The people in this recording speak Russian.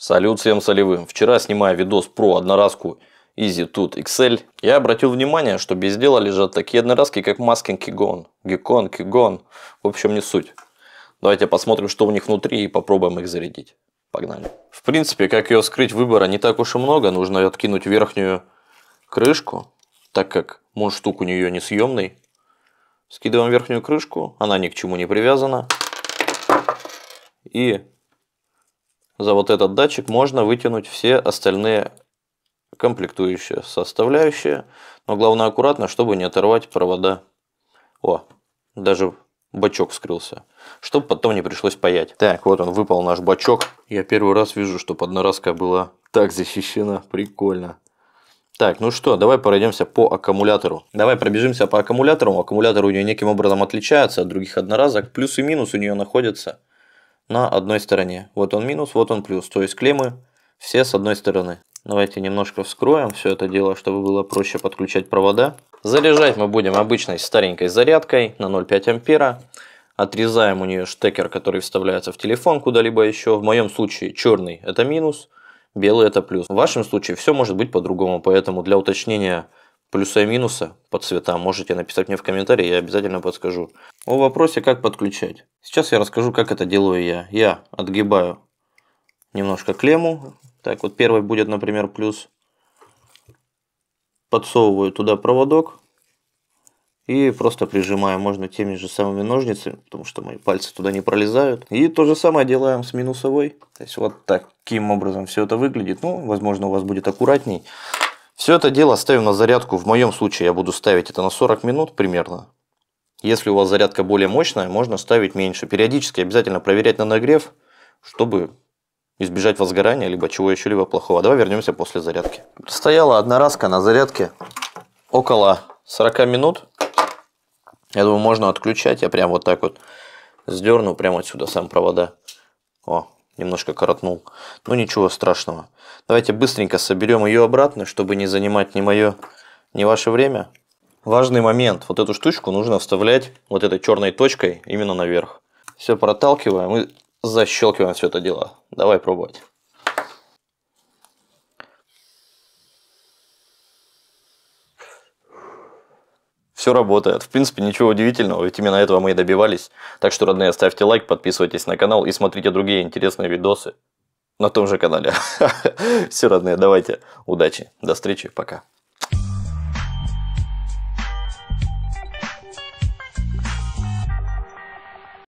Салют всем солевым. Вчера, снимая видос про одноразку Easy Tut XL, я обратил внимание, что без дела лежат такие одноразки, как Masking Kigon, Gikon, Kigon. В общем, не суть. Давайте посмотрим, что у них внутри и попробуем их зарядить. Погнали. В принципе, как ее вскрыть, выбора не так уж и много. Нужно откинуть верхнюю крышку, так как мундштук у нее не съемный. Скидываем верхнюю крышку, она ни к чему не привязана. И за вот этот датчик можно вытянуть все остальные комплектующие составляющие. Но главное аккуратно, чтобы не оторвать провода. О, даже бачок скрылся, чтобы потом не пришлось паять. Так, вот он выпал наш бачок. Я первый раз вижу, что одноразка была так защищена, прикольно. Так, ну что, давай пройдемся по аккумулятору. Давай пробежимся по аккумулятору. Аккумулятор у нее неким образом отличается от других одноразок. Плюс и минус у нее находятся на одной стороне. Вот он минус, вот он плюс. То есть клеммы все с одной стороны. Давайте немножко вскроем все это дело, чтобы было проще подключать провода. Заряжать мы будем обычной старенькой зарядкой на 0,5 ампера. Отрезаем у нее штекер, который вставляется в телефон куда-либо еще. В моем случае черный это минус, белый это плюс. В вашем случае все может быть по-другому, поэтому для уточнения плюса и минуса по цветам можете написать мне в комментарии, я обязательно подскажу. О вопросе, как подключать. Сейчас я расскажу, как это делаю я. Я отгибаю немножко клемму. Так, вот первый будет, например, плюс. Подсовываю туда проводок. И просто прижимаю, можно теми же самыми ножницами, потому что мои пальцы туда не пролезают. И то же самое делаем с минусовой. То есть вот таким образом все это выглядит. Ну, возможно, у вас будет аккуратней. Все это дело ставим на зарядку, в моем случае я буду ставить это на 40 минут примерно. Если у вас зарядка более мощная, можно ставить меньше. Периодически обязательно проверять на нагрев, чтобы избежать возгорания, либо чего еще либо плохого. А давай вернемся после зарядки. Стояла одноразка на зарядке около 40 минут. Я думаю, можно отключать. Я прям вот так вот сдерну прямо отсюда сам провода. О, немножко коротнул. Но ну, ничего страшного. Давайте быстренько соберем ее обратно, чтобы не занимать ни мое, ни ваше время. Важный момент. Вот эту штучку нужно вставлять вот этой черной точкой именно наверх. Все проталкиваем и защелкиваем все это дело. Давай пробовать. Все работает. В принципе, ничего удивительного, ведь именно этого мы и добивались. Так что, родные, ставьте лайк, подписывайтесь на канал и смотрите другие интересные видосы на том же канале. Все, родные, давайте. Удачи. До встречи. Пока.